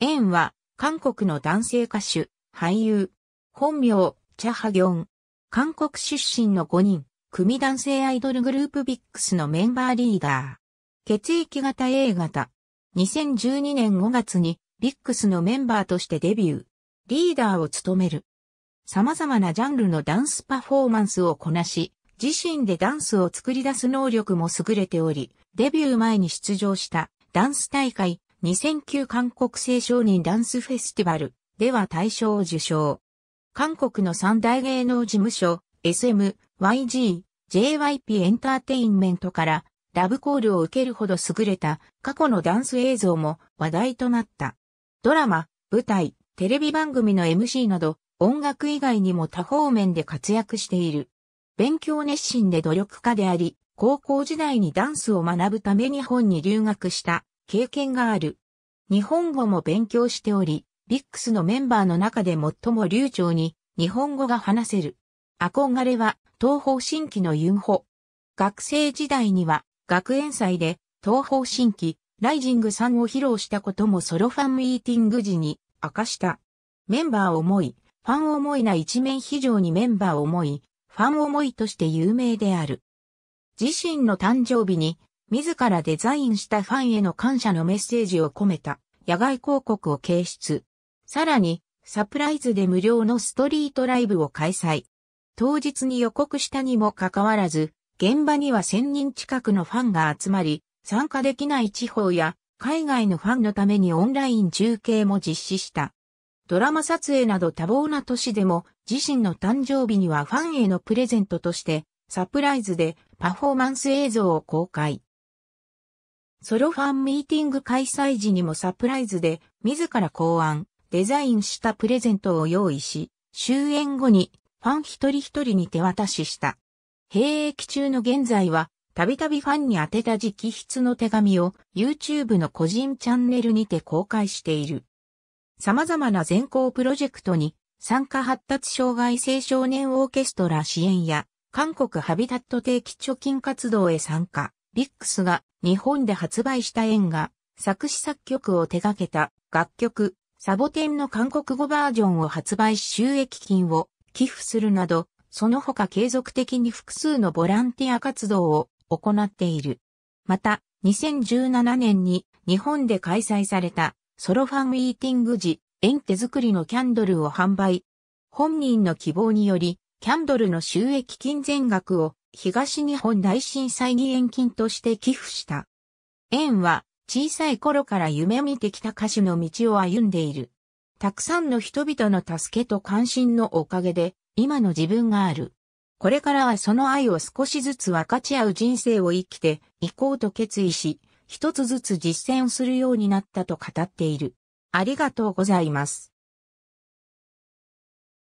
エンは、韓国の男性歌手、俳優、本名、チャハギョン。韓国出身の5人、組男性アイドルグループビックスのメンバーリーダー。血液型 A 型。2012年5月に、ビックスのメンバーとしてデビュー。リーダーを務める。様々なジャンルのダンスパフォーマンスをこなし、自身でダンスを作り出す能力も優れており、デビュー前に出場したダンス大会2009韓国青少年ダンスフェスティバルでは大賞を受賞。韓国の三大芸能事務所 SM、YG、JYP エンターテインメントからラブコールを受けるほど優れた過去のダンス映像も話題となった。ドラマ、舞台、テレビ番組の MC など音楽以外にも多方面で活躍している。勉強熱心で努力家であり、高校時代にダンスを学ぶため日本に留学した経験がある。日本語も勉強しており、ビックスのメンバーの中で最も流暢に日本語が話せる。憧れは東方新規のユンホ。学生時代には学園祭で東方新規ライジングさんを披露したこともソロファンミーティング時に明かした。メンバー思い、ファン思いな一面非常にメンバー思い、ファン思いとして有名である。自身の誕生日に自らデザインしたファンへの感謝のメッセージを込めた野外広告を掲出。さらに、サプライズで無料のストリートライブを開催。当日に予告したにもかかわらず、現場には1000人近くのファンが集まり、参加できない地方や海外のファンのためにオンライン中継も実施した。ドラマ撮影など多忙な年でも自身の誕生日にはファンへのプレゼントとしてサプライズでパフォーマンス映像を公開。ソロファンミーティング開催時にもサプライズで自ら考案、デザインしたプレゼントを用意し、終演後にファン一人一人に手渡しした。兵役中の現在は、たびたびファンに宛てた直筆の手紙を YouTube の個人チャンネルにて公開している。様々な全校プロジェクトに参加発達障害青少年オーケストラ支援や韓国ハビタット定期貯金活動へ参加。リックスが日本で発売した縁が作詞作曲を手掛けた楽曲、サボテンの韓国語バージョンを発売し収益金を寄付するなど、その他継続的に複数のボランティア活動を行っている。また、2017年に日本で開催されたソロファンミーティング時、縁手作りのキャンドルを販売。本人の希望により、キャンドルの収益金全額を東日本大震災義援金として寄付した。縁は小さい頃から夢見てきた歌手の道を歩んでいる。たくさんの人々の助けと関心のおかげで今の自分がある。これからはその愛を少しずつ分かち合う人生を生きていこうと決意し、一つずつ実践するようになったと語っている。ありがとうございます。